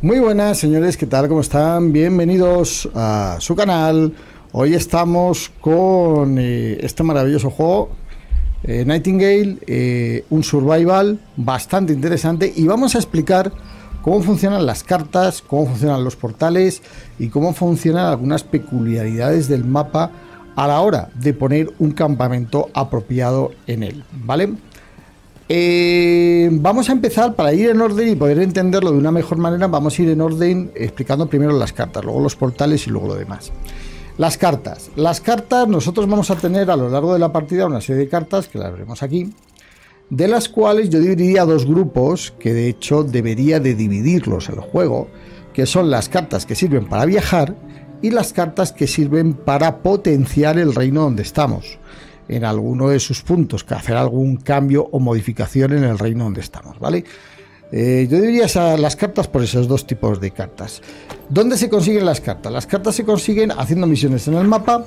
Muy buenas señores, ¿qué tal? ¿Cómo están? Bienvenidos a su canal. Hoy estamos con eh, este maravilloso juego eh, Nightingale, eh, un survival bastante interesante y vamos a explicar cómo funcionan las cartas, cómo funcionan los portales y cómo funcionan algunas peculiaridades del mapa a la hora de poner un campamento apropiado en él, ¿vale? Eh, vamos a empezar, para ir en orden y poder entenderlo de una mejor manera, vamos a ir en orden explicando primero las cartas, luego los portales y luego lo demás. Las cartas. Las cartas, nosotros vamos a tener a lo largo de la partida una serie de cartas, que las veremos aquí, de las cuales yo dividiría dos grupos, que de hecho debería de dividirlos en el juego, que son las cartas que sirven para viajar y las cartas que sirven para potenciar el reino donde estamos en alguno de sus puntos, que hacer algún cambio o modificación en el reino donde estamos, ¿vale? Eh, yo diría las cartas por esos dos tipos de cartas. ¿Dónde se consiguen las cartas? Las cartas se consiguen haciendo misiones en el mapa,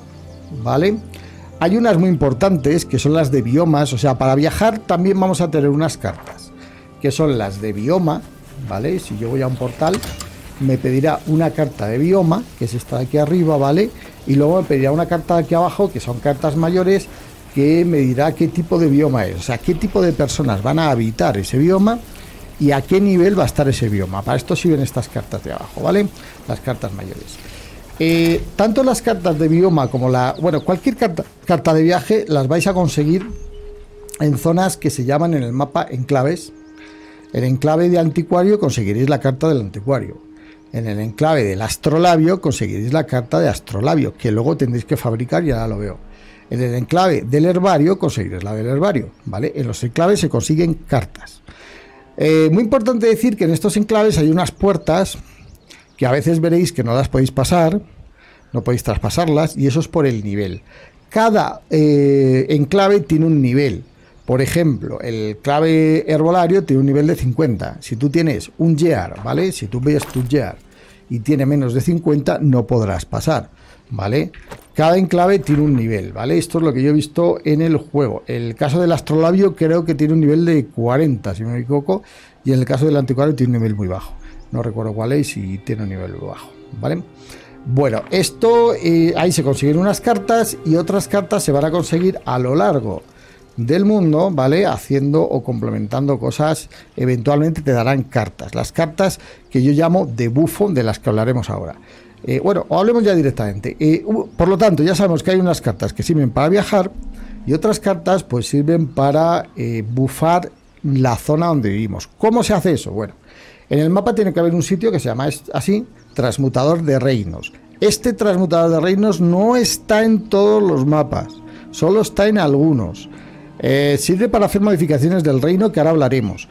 ¿vale? Hay unas muy importantes que son las de biomas, o sea, para viajar también vamos a tener unas cartas, que son las de bioma, ¿vale? Si yo voy a un portal, me pedirá una carta de bioma, que es esta de aquí arriba, ¿vale? Y luego me pedirá una carta de aquí abajo, que son cartas mayores, que me dirá qué tipo de bioma es, o sea, qué tipo de personas van a habitar ese bioma y a qué nivel va a estar ese bioma. Para esto sirven estas cartas de abajo, ¿vale? Las cartas mayores. Eh, tanto las cartas de bioma como la... Bueno, cualquier carta, de viaje las vais a conseguir en zonas que se llaman en el mapa enclaves. En el enclave de anticuario conseguiréis la carta del anticuario. En el enclave del astrolabio conseguiréis la carta de astrolabio, que luego tendréis que fabricar y lo veo. En el enclave del herbario conseguirás la del herbario, ¿vale? En los enclaves se consiguen cartas. Eh, muy importante decir que en estos enclaves hay unas puertas que a veces veréis que no las podéis pasar, no podéis traspasarlas, y eso es por el nivel. Cada eh, enclave tiene un nivel. Por ejemplo, el clave herbolario tiene un nivel de 50. Si tú tienes un year, ¿vale? Si tú ves tu year y tiene menos de 50, no podrás pasar. ¿vale? Cada enclave tiene un nivel, ¿vale? Esto es lo que yo he visto en el juego. El caso del astrolabio creo que tiene un nivel de 40, si me equivoco, y en el caso del anticuario tiene un nivel muy bajo. No recuerdo cuál es y tiene un nivel muy bajo, ¿vale? Bueno, esto eh, ahí se consiguen unas cartas y otras cartas se van a conseguir a lo largo del mundo, ¿vale? Haciendo o complementando cosas, eventualmente te darán cartas. Las cartas que yo llamo de bufón, de las que hablaremos ahora. Eh, bueno, hablemos ya directamente. Eh, por lo tanto, ya sabemos que hay unas cartas que sirven para viajar y otras cartas pues sirven para eh, bufar la zona donde vivimos. ¿Cómo se hace eso? Bueno, en el mapa tiene que haber un sitio que se llama así, transmutador de reinos. Este transmutador de reinos no está en todos los mapas, solo está en algunos. sirve para hacer modificaciones del reino que ahora hablaremos.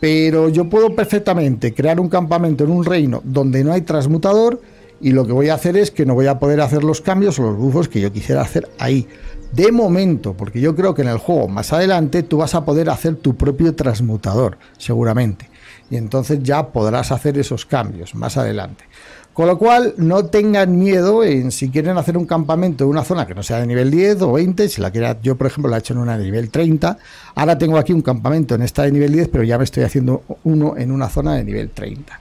Pero yo puedo perfectamente crear un campamento en un reino donde no hay transmutador y lo que voy a hacer es que no voy a poder hacer los cambios o los bufos que yo quisiera hacer ahí. De momento, porque yo creo que en el juego más adelante tú vas a poder hacer tu propio transmutador, seguramente. Y entonces ya podrás hacer esos cambios más adelante. Con lo cual, no tengan miedo en si quieren hacer un campamento en una zona que no sea de nivel 10 o 20, si la quiera, yo por ejemplo la he hecho en una de nivel 30, ahora tengo aquí un campamento en esta de nivel 10, pero ya me estoy haciendo uno en una zona de nivel 30.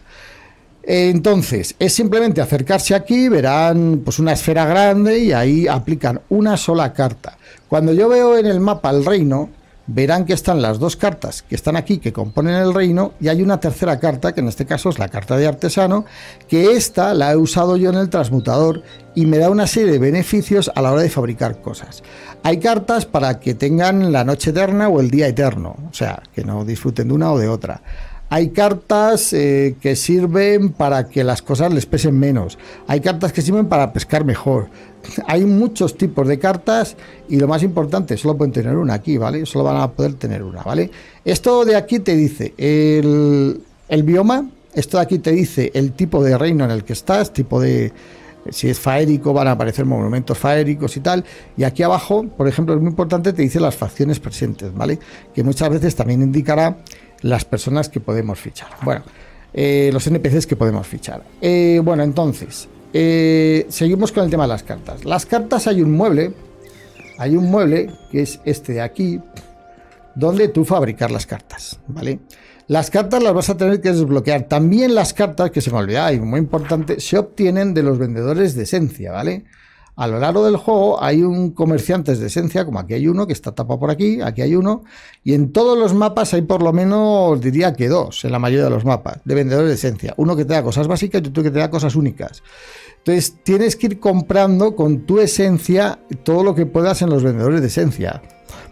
Entonces, es simplemente acercarse aquí, verán pues una esfera grande y ahí aplican una sola carta. Cuando yo veo en el mapa el reino, verán que están las dos cartas que están aquí, que componen el reino, y hay una tercera carta, que en este caso es la carta de artesano, que esta la he usado yo en el transmutador y me da una serie de beneficios a la hora de fabricar cosas. Hay cartas para que tengan la noche eterna o el día eterno, o sea, que no disfruten de una o de otra. Hay cartas eh, que sirven para que las cosas les pesen menos. Hay cartas que sirven para pescar mejor. Hay muchos tipos de cartas y lo más importante, solo pueden tener una aquí, ¿vale? Solo van a poder tener una, ¿vale? Esto de aquí te dice el, el bioma, esto de aquí te dice el tipo de reino en el que estás, tipo de, si es faérico van a aparecer monumentos faéricos y tal. Y aquí abajo, por ejemplo, es muy importante, te dice las facciones presentes, ¿vale? Que muchas veces también indicará las personas que podemos fichar. Bueno, eh, los NPCs que podemos fichar. Eh, bueno, entonces, eh, seguimos con el tema de las cartas. Las cartas hay un mueble, hay un mueble que es este de aquí, donde tú fabricar las cartas, ¿vale? Las cartas las vas a tener que desbloquear. También las cartas, que se me olvidaba y muy importante, se obtienen de los vendedores de esencia, ¿vale? vale a lo largo del juego hay un comerciante de esencia, como aquí hay uno, que está tapado por aquí, aquí hay uno, y en todos los mapas hay por lo menos, diría que dos, en la mayoría de los mapas, de vendedores de esencia. Uno que te da cosas básicas y otro que te da cosas únicas. Entonces tienes que ir comprando con tu esencia todo lo que puedas en los vendedores de esencia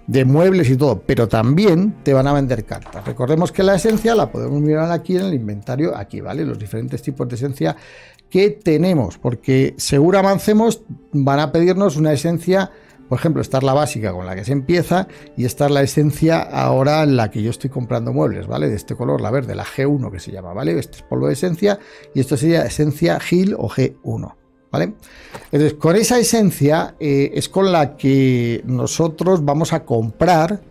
de muebles y todo, pero también te van a vender cartas. Recordemos que la esencia la podemos mirar aquí en el inventario, aquí, ¿vale? Los diferentes tipos de esencia que tenemos, porque seguro avancemos, van a pedirnos una esencia, por ejemplo, estar la básica con la que se empieza y estar la esencia ahora en la que yo estoy comprando muebles, ¿vale? De este color, la verde, la G1 que se llama, ¿vale? Este es polvo de esencia y esto sería esencia Gil o G1. ¿Vale? Entonces, con esa esencia eh, es con la que nosotros vamos a comprar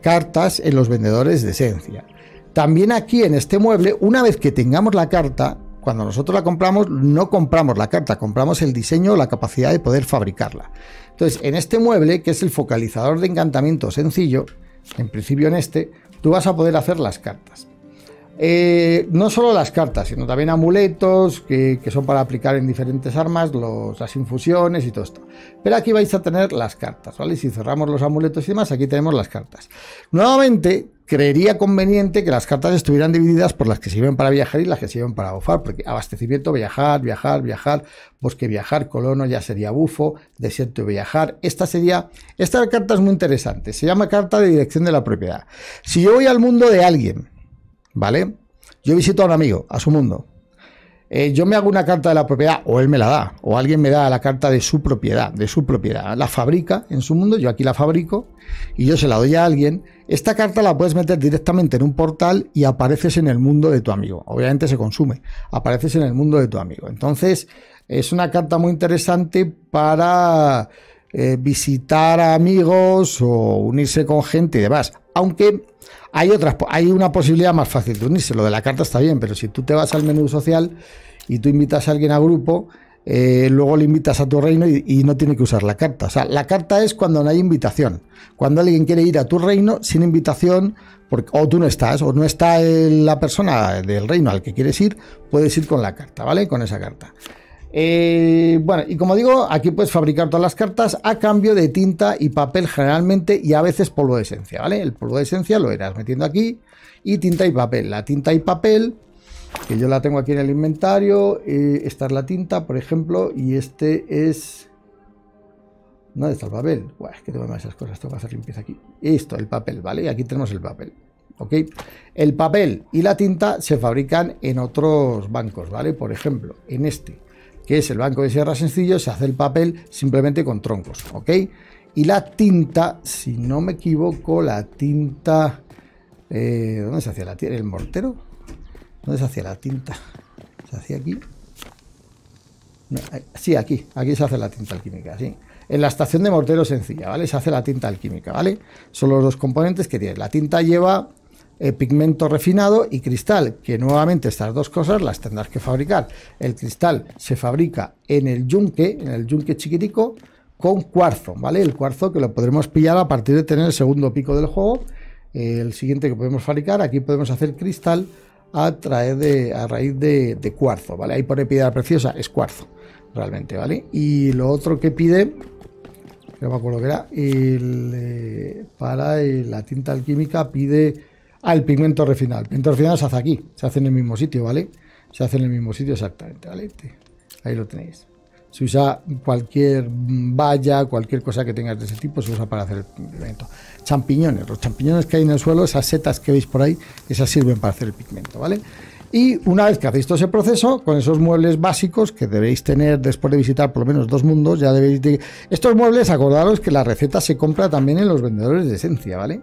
cartas en los vendedores de esencia. También aquí en este mueble, una vez que tengamos la carta, cuando nosotros la compramos, no compramos la carta, compramos el diseño, la capacidad de poder fabricarla. Entonces, en este mueble, que es el focalizador de encantamiento sencillo, en principio en este, tú vas a poder hacer las cartas. Eh, no solo las cartas, sino también amuletos que, son para aplicar en diferentes armas, los, las infusiones y todo esto. Pero aquí vais a tener las cartas, ¿vale? Si cerramos los amuletos y demás, aquí tenemos las cartas. Nuevamente, creería conveniente que las cartas estuvieran divididas por las que sirven para viajar y las que sirven para bufar, porque abastecimiento, viajar, viajar, viajar, bosque, viajar, colono ya sería bufo, desierto, viajar. Esta sería. Esta carta es muy interesante, se llama carta de dirección de la propiedad. Si yo voy al mundo de alguien, ¿vale? Yo visito a un amigo, a su mundo. Eh, yo me hago una carta de la propiedad, o él me la da, o alguien me da la carta de su propiedad, de su propiedad. La fabrica en su mundo, yo aquí la fabrico y yo se la doy a alguien. Esta carta la puedes meter directamente en un portal y apareces en el mundo de tu amigo. Obviamente se consume, apareces en el mundo de tu amigo. Entonces, es una carta muy interesante para eh, visitar a amigos o unirse con gente y demás. Aunque hay otras, hay una posibilidad más fácil de unirse. Lo de la carta está bien, pero si tú te vas al menú social y tú invitas a alguien a grupo, eh, luego le invitas a tu reino y, no tiene que usar la carta. O sea, la carta es cuando no hay invitación. Cuando alguien quiere ir a tu reino sin invitación, porque, o tú no estás, o no está la persona del reino al que quieres ir, puedes ir con la carta, ¿vale? Con esa carta. Eh, bueno, y como digo, aquí puedes fabricar todas las cartas a cambio de tinta y papel generalmente y a veces polvo de esencia, ¿vale? El polvo de esencia lo irás metiendo aquí y tinta y papel. La tinta y papel, que yo la tengo aquí en el inventario, eh, esta es la tinta, por ejemplo, y este es... no está el papel? Buah, es que tengo esas cosas, tengo que hacer limpieza aquí. Esto, el papel, ¿vale? Y aquí tenemos el papel. ¿Ok? El papel y la tinta se fabrican en otros bancos, ¿vale? Por ejemplo, en este que es el banco de sierra sencillo, se hace el papel simplemente con troncos, ¿ok? Y la tinta, si no me equivoco, la tinta... Eh, ¿Dónde se hacía la tinta? ¿El mortero? ¿Dónde se hacía la tinta? ¿Se hacía aquí? Eh, sí, aquí. Aquí se hace la tinta alquímica, sí. En la estación de mortero sencilla, ¿vale? Se hace la tinta alquímica, ¿vale? Son los dos componentes que tiene. La tinta lleva eh, pigmento refinado y cristal, que nuevamente estas dos cosas las tendrás que fabricar. El cristal se fabrica en el yunque, en el yunque chiquitico, con cuarzo, ¿vale? El cuarzo que lo podremos pillar a partir de tener el segundo pico del juego, eh, el siguiente que podemos fabricar, aquí podemos hacer cristal a, traer de, a raíz de, cuarzo, ¿vale? Ahí pone piedra preciosa, es cuarzo, realmente, ¿vale? Y lo otro que pide, no me acuerdo que era, eh, para la tinta alquímica pide al ah, pigmento refinado. El pigmento refinado se hace aquí, se hace en el mismo sitio, ¿vale? Se hace en el mismo sitio exactamente, ¿vale? Este, ahí lo tenéis. Se usa cualquier valla, cualquier cosa que tengas de ese tipo, se usa para hacer el pigmento. Champiñones, los champiñones que hay en el suelo, esas setas que veis por ahí, esas sirven para hacer el pigmento, ¿vale? Y una vez que hacéis todo ese proceso, con esos muebles básicos que debéis tener después de visitar por lo menos dos mundos, ya debéis de... Estos muebles, acordaros que la receta se compra también en los vendedores de esencia, ¿vale?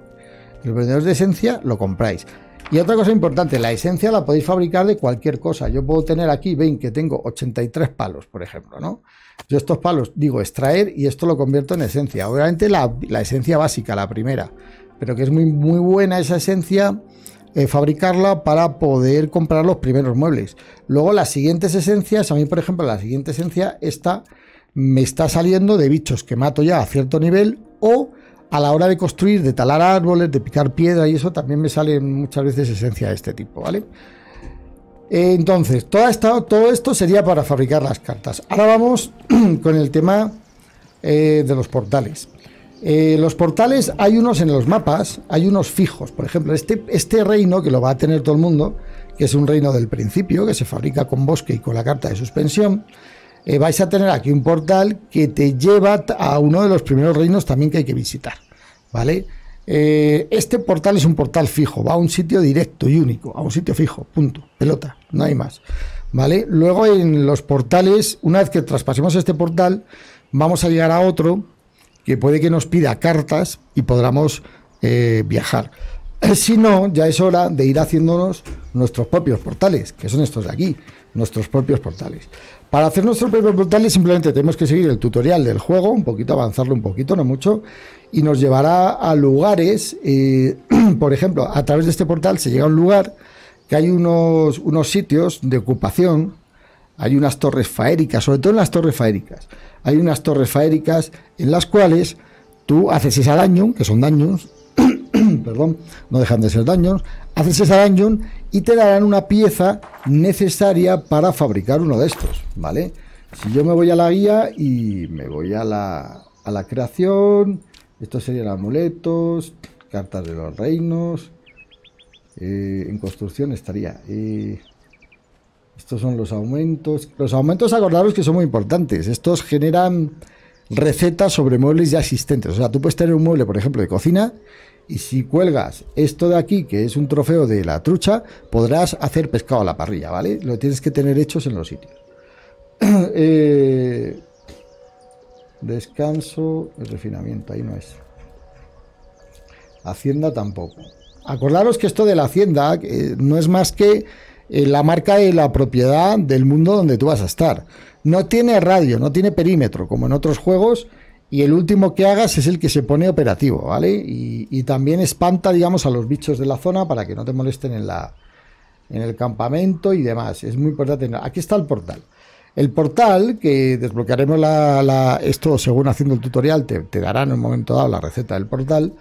Los vendedores de esencia lo compráis. Y otra cosa importante, la esencia la podéis fabricar de cualquier cosa. Yo puedo tener aquí, ven que tengo 83 palos, por ejemplo, ¿no? Yo estos palos digo extraer y esto lo convierto en esencia. Obviamente la, esencia básica, la primera, pero que es muy, muy buena esa esencia eh, fabricarla para poder comprar los primeros muebles. Luego las siguientes esencias, a mí por ejemplo la siguiente esencia, está me está saliendo de bichos que mato ya a cierto nivel o a la hora de construir, de talar árboles, de picar piedra y eso, también me sale muchas veces esencia de este tipo, ¿vale? Entonces, todo esto, todo esto sería para fabricar las cartas. Ahora vamos con el tema eh, de los portales. Eh, los portales hay unos en los mapas, hay unos fijos. Por ejemplo, este, este reino que lo va a tener todo el mundo, que es un reino del principio, que se fabrica con bosque y con la carta de suspensión, eh, vais a tener aquí un portal que te lleva a uno de los primeros reinos también que hay que visitar, ¿vale? Eh, este portal es un portal fijo, va a un sitio directo y único, a un sitio fijo, punto, pelota, no hay más, ¿vale? Luego en los portales, una vez que traspasemos este portal, vamos a llegar a otro que puede que nos pida cartas y podamos eh, viajar. Si no, ya es hora de ir haciéndonos nuestros propios portales, que son estos de aquí nuestros propios portales. Para hacer nuestros propios portales simplemente tenemos que seguir el tutorial del juego, un poquito avanzarlo un poquito, no mucho, y nos llevará a lugares, eh, por ejemplo, a través de este portal se llega a un lugar que hay unos, unos sitios de ocupación, hay unas torres faéricas, sobre todo en las torres faéricas, hay unas torres faéricas en las cuales tú haces esa daño, que son daños, perdón, no dejan de ser dungeons, haces esa dungeon y te darán una pieza necesaria para fabricar uno de estos, ¿vale? Si yo me voy a la guía y me voy a la, creación, estos serían amuletos, cartas de los reinos, eh, en construcción estaría... Eh, estos son los aumentos. Los aumentos, acordaros que son muy importantes. Estos generan recetas sobre muebles ya existentes. O sea, tú puedes tener un mueble, por ejemplo, de cocina y si cuelgas esto de aquí, que es un trofeo de la trucha, podrás hacer pescado a la parrilla, ¿vale? Lo tienes que tener hechos en los sitios. Eh, descanso, el refinamiento, ahí no es. Hacienda tampoco. Acordaros que esto de la hacienda eh, no es más que eh, la marca de la propiedad del mundo donde tú vas a estar. No tiene radio, no tiene perímetro, como en otros juegos y el último que hagas es el que se pone operativo, ¿vale? Y, también espanta, digamos, a los bichos de la zona para que no te molesten en, la, en el campamento y demás. Es muy importante. Aquí está el portal. El portal, que desbloquearemos esto según haciendo el tutorial, te, darán dará en un momento dado la receta del portal.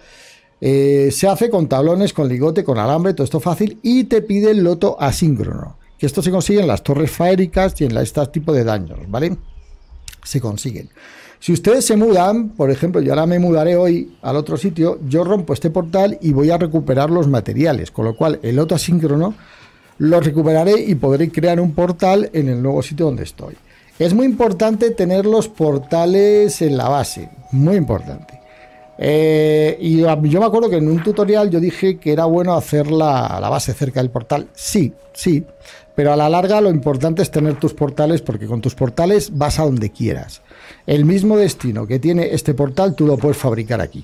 Eh, se hace con tablones, con ligote, con alambre, todo esto fácil, y te pide el loto asíncrono. Que esto se consigue en las torres faéricas y en la, este tipo de daños, ¿vale? Se consiguen. Si ustedes se mudan, por ejemplo, yo ahora me mudaré hoy al otro sitio, yo rompo este portal y voy a recuperar los materiales, con lo cual el otro asíncrono lo recuperaré y podré crear un portal en el nuevo sitio donde estoy. Es muy importante tener los portales en la base, muy importante. Eh, y yo me acuerdo que en un tutorial yo dije que era bueno hacer la, base cerca del portal. Sí, sí, pero a la larga lo importante es tener tus portales porque con tus portales vas a donde quieras. El mismo destino que tiene este portal, tú lo puedes fabricar aquí.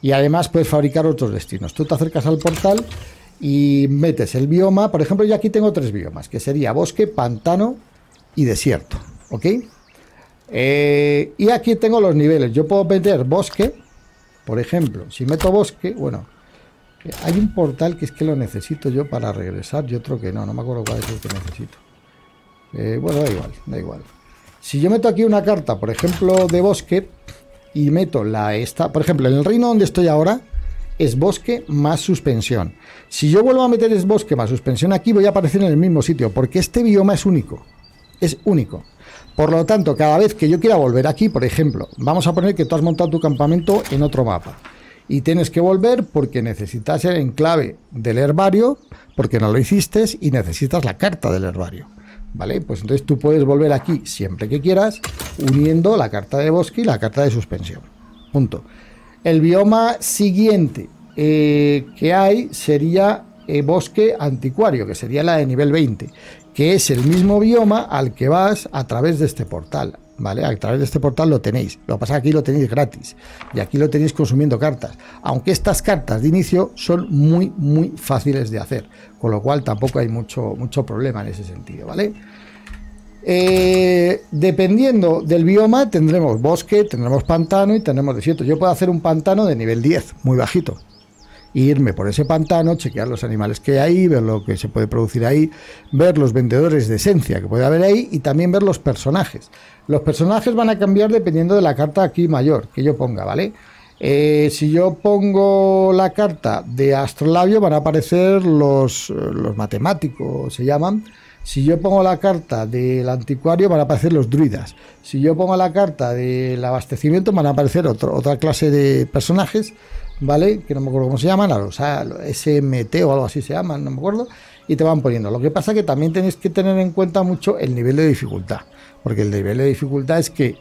Y además puedes fabricar otros destinos. Tú te acercas al portal y metes el bioma. Por ejemplo, yo aquí tengo tres biomas, que sería bosque, pantano y desierto. ¿Ok? Eh, y aquí tengo los niveles. Yo puedo meter bosque, por ejemplo. Si meto bosque, bueno, eh, hay un portal que es que lo necesito yo para regresar Yo otro que no. No me acuerdo cuál es el que necesito. Eh, bueno, da igual, da igual. Si yo meto aquí una carta, por ejemplo, de bosque, y meto la esta, por ejemplo, en el reino donde estoy ahora, es bosque más suspensión. Si yo vuelvo a meter es bosque más suspensión aquí, voy a aparecer en el mismo sitio, porque este bioma es único. Es único. Por lo tanto, cada vez que yo quiera volver aquí, por ejemplo, vamos a poner que tú has montado tu campamento en otro mapa. Y tienes que volver porque necesitas el enclave del herbario, porque no lo hiciste, y necesitas la carta del herbario. ¿Vale? Pues entonces tú puedes volver aquí siempre que quieras, uniendo la carta de bosque y la carta de suspensión. Punto. El bioma siguiente eh, que hay sería eh, bosque anticuario, que sería la de nivel 20, que es el mismo bioma al que vas a través de este portal. ¿vale? A través de este portal lo tenéis. Lo que pasa aquí lo tenéis gratis y aquí lo tenéis consumiendo cartas. Aunque estas cartas de inicio son muy, muy fáciles de hacer, con lo cual tampoco hay mucho, mucho problema en ese sentido, ¿vale? Eh, dependiendo del bioma, tendremos bosque, tendremos pantano y tendremos desierto. Yo puedo hacer un pantano de nivel 10, muy bajito, irme por ese pantano, chequear los animales que hay ver lo que se puede producir ahí, ver los vendedores de esencia que puede haber ahí y también ver los personajes. Los personajes van a cambiar dependiendo de la carta aquí mayor que yo ponga, ¿vale? Eh, si yo pongo la carta de astrolabio van a aparecer los, eh, los matemáticos, se llaman. Si yo pongo la carta del anticuario van a aparecer los druidas. Si yo pongo la carta del abastecimiento van a aparecer otra clase de personajes ¿vale? Que no me acuerdo cómo se llaman, a los SMT o algo así se llaman, no me acuerdo, y te van poniendo. Lo que pasa que también tienes que tener en cuenta mucho el nivel de dificultad, porque el nivel de dificultad es que,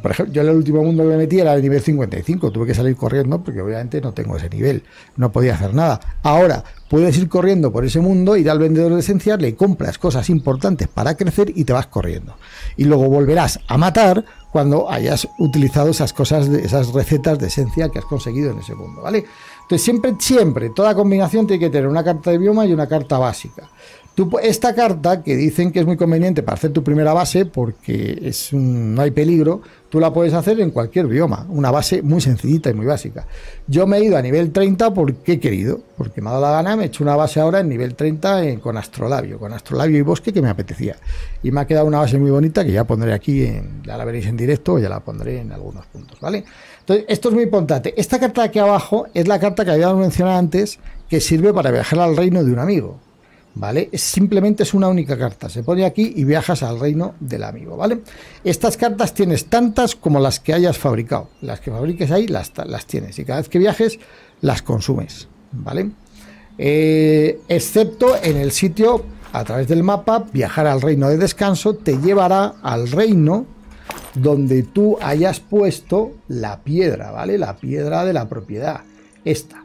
por ejemplo, yo el último mundo que me metí era el nivel 55, tuve que salir corriendo porque obviamente no tengo ese nivel, no podía hacer nada. Ahora, puedes ir corriendo por ese mundo, ir al vendedor de esencial, le compras cosas importantes para crecer y te vas corriendo. Y luego volverás a matar cuando hayas utilizado esas cosas, esas recetas de esencia que has conseguido en ese mundo, ¿vale? Entonces siempre, siempre, toda combinación tiene que tener una carta de bioma y una carta básica esta carta, que dicen que es muy conveniente para hacer tu primera base, porque es no hay peligro, tú la puedes hacer en cualquier bioma. Una base muy sencillita y muy básica. Yo me he ido a nivel 30 porque he querido, porque me ha dado la gana, me he hecho una base ahora en nivel 30 en, eh, con astrolabio, con astrolabio y bosque que me apetecía. Y me ha quedado una base muy bonita que ya pondré aquí, en, ya la veréis en directo, ya la pondré en algunos puntos, ¿vale? Entonces, esto es muy importante. Esta carta de aquí abajo es la carta que habíamos mencionado antes, que sirve para viajar al reino de un amigo. ¿vale? Simplemente es una única carta. Se pone aquí y viajas al reino del amigo, ¿vale? Estas cartas tienes tantas como las que hayas fabricado. Las que fabriques ahí las, tienes. Y cada vez que viajes, las consumes, ¿vale? Eh, excepto en el sitio, a través del mapa, viajar al reino de descanso te llevará al reino donde tú hayas puesto la piedra, ¿vale? La piedra de la propiedad. Esta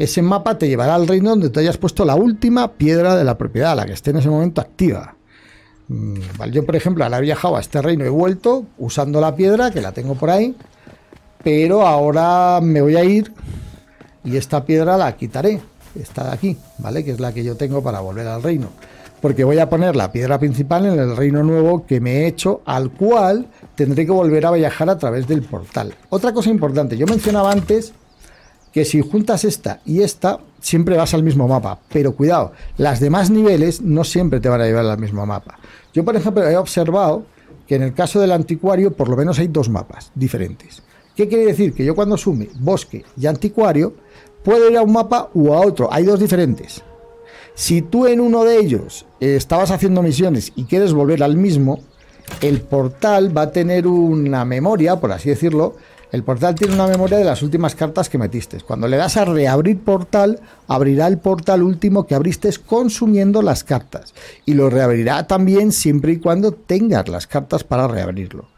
ese mapa te llevará al reino donde te hayas puesto la última piedra de la propiedad, la que esté en ese momento activa. Mm, yo, por ejemplo, al haber viajado a este reino y he vuelto usando la piedra, que la tengo por ahí, pero ahora me voy a ir y esta piedra la quitaré, esta de aquí, ¿vale? Que es la que yo tengo para volver al reino. Porque voy a poner la piedra principal en el reino nuevo que me he hecho, al cual tendré que volver a viajar a través del portal. Otra cosa importante, yo mencionaba antes que si juntas esta y esta, siempre vas al mismo mapa. Pero cuidado, las demás niveles no siempre te van a llevar al mismo mapa. Yo, por ejemplo, he observado que en el caso del anticuario, por lo menos hay dos mapas diferentes. ¿Qué quiere decir? Que yo cuando sume bosque y anticuario, puedo ir a un mapa u a otro. Hay dos diferentes. Si tú en uno de ellos eh, estabas haciendo misiones y quieres volver al mismo, el portal va a tener una memoria, por así decirlo, el portal tiene una memoria de las últimas cartas que metiste. Cuando le das a reabrir portal, abrirá el portal último que abriste consumiendo las cartas. Y lo reabrirá también siempre y cuando tengas las cartas para reabrirlo.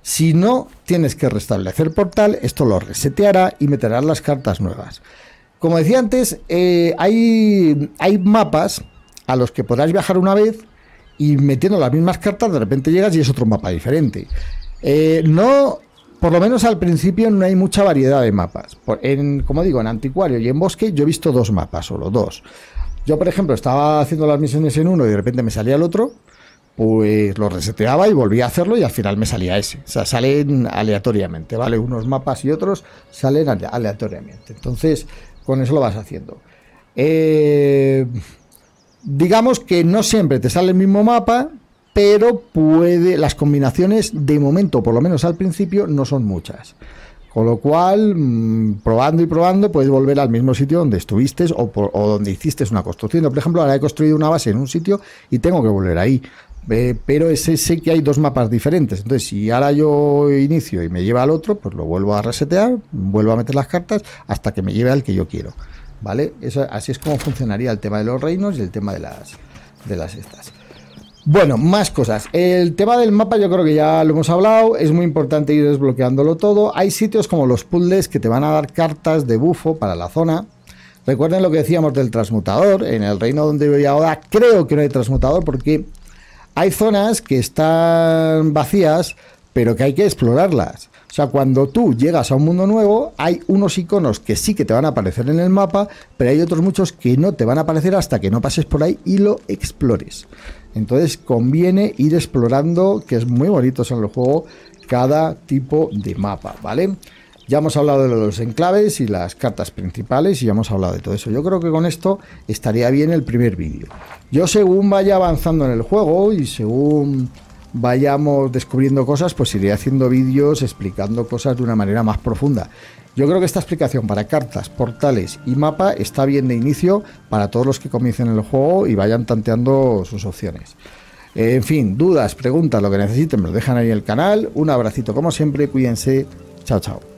Si no, tienes que restablecer portal, esto lo reseteará y meterás las cartas nuevas. Como decía antes, eh, hay, hay mapas a los que podrás viajar una vez y metiendo las mismas cartas de repente llegas y es otro mapa diferente. Eh, no por lo menos al principio no hay mucha variedad de mapas. En, como digo, en Anticuario y en Bosque yo he visto dos mapas, solo dos. Yo, por ejemplo, estaba haciendo las misiones en uno y de repente me salía el otro, pues lo reseteaba y volvía a hacerlo y al final me salía ese. O sea, salen aleatoriamente, ¿vale? Unos mapas y otros salen aleatoriamente. Entonces, con eso lo vas haciendo. Eh, digamos que no siempre te sale el mismo mapa, pero puede, las combinaciones de momento, por lo menos al principio, no son muchas. Con lo cual, mm, probando y probando, puedes volver al mismo sitio donde estuviste o, donde hiciste una construcción. Por ejemplo, ahora he construido una base en un sitio y tengo que volver ahí. Eh, pero sé que hay dos mapas diferentes. Entonces, si ahora yo inicio y me lleva al otro, pues lo vuelvo a resetear, vuelvo a meter las cartas hasta que me lleve al que yo quiero. ¿Vale? así es como funcionaría el tema de los reinos y el tema de las, de las estas. Bueno, más cosas. El tema del mapa yo creo que ya lo hemos hablado, es muy importante ir desbloqueándolo todo. Hay sitios como los puzzles que te van a dar cartas de bufo para la zona. Recuerden lo que decíamos del transmutador. En el reino donde voy ahora creo que no hay transmutador porque hay zonas que están vacías, pero que hay que explorarlas. O sea, cuando tú llegas a un mundo nuevo, hay unos iconos que sí que te van a aparecer en el mapa, pero hay otros muchos que no te van a aparecer hasta que no pases por ahí y lo explores. Entonces conviene ir explorando, que es muy bonito en el juego, cada tipo de mapa, ¿vale? Ya hemos hablado de los enclaves y las cartas principales y ya hemos hablado de todo eso. Yo creo que con esto estaría bien el primer vídeo. Yo según vaya avanzando en el juego y según vayamos descubriendo cosas, pues iré haciendo vídeos explicando cosas de una manera más profunda. Yo creo que esta explicación para cartas, portales y mapa está bien de inicio para todos los que comiencen el juego y vayan tanteando sus opciones. En fin, dudas, preguntas, lo que necesiten, me lo dejan ahí en el canal. Un abracito como siempre, cuídense. Chao, chao.